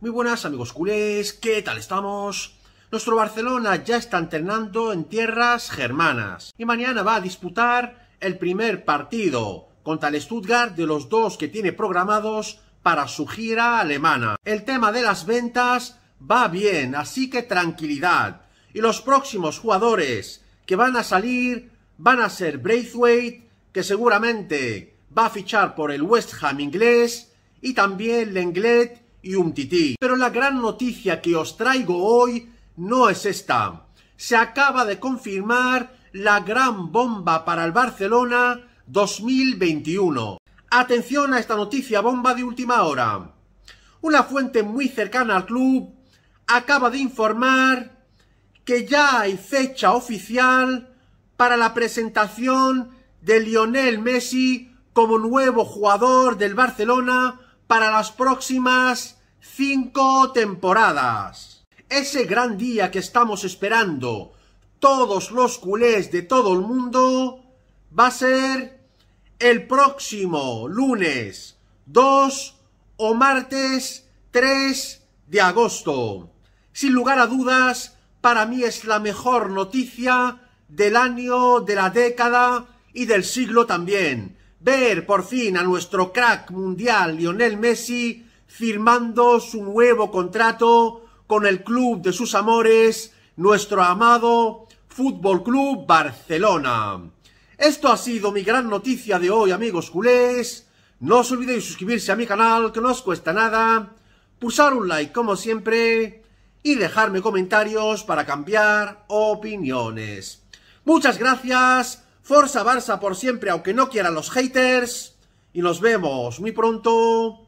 Muy buenas amigos culés, ¿qué tal estamos? Nuestro Barcelona ya está entrenando en tierras germanas y mañana va a disputar el primer partido contra el Stuttgart de los dos que tiene programados para su gira alemana. El tema de las ventas va bien, así que tranquilidad. Y los próximos jugadores que van a salir van a ser Braithwaite, que seguramente va a fichar por el West Ham inglés, y también Lenglet, y Pero la gran noticia que os traigo hoy no es esta. Se acaba de confirmar la gran bomba para el Barcelona 2021. Atención a esta noticia bomba de última hora. Una fuente muy cercana al club acaba de informar que ya hay fecha oficial para la presentación de Lionel Messi como nuevo jugador del Barcelona para las próximas cinco temporadas. Ese gran día que estamos esperando, todos los culés de todo el mundo, va a ser el próximo lunes 2 o martes 3 de agosto. Sin lugar a dudas, para mí es la mejor noticia del año, de la década y del siglo también. Ver por fin a nuestro crack mundial Lionel Messi firmando su nuevo contrato con el club de sus amores, nuestro amado Fútbol Club Barcelona. Esto ha sido mi gran noticia de hoy, amigos culés. No os olvidéis suscribirse a mi canal, que no os cuesta nada, pulsar un like como siempre y dejarme comentarios para cambiar opiniones. Muchas gracias, Forza Barça por siempre, aunque no quieran los haters, y nos vemos muy pronto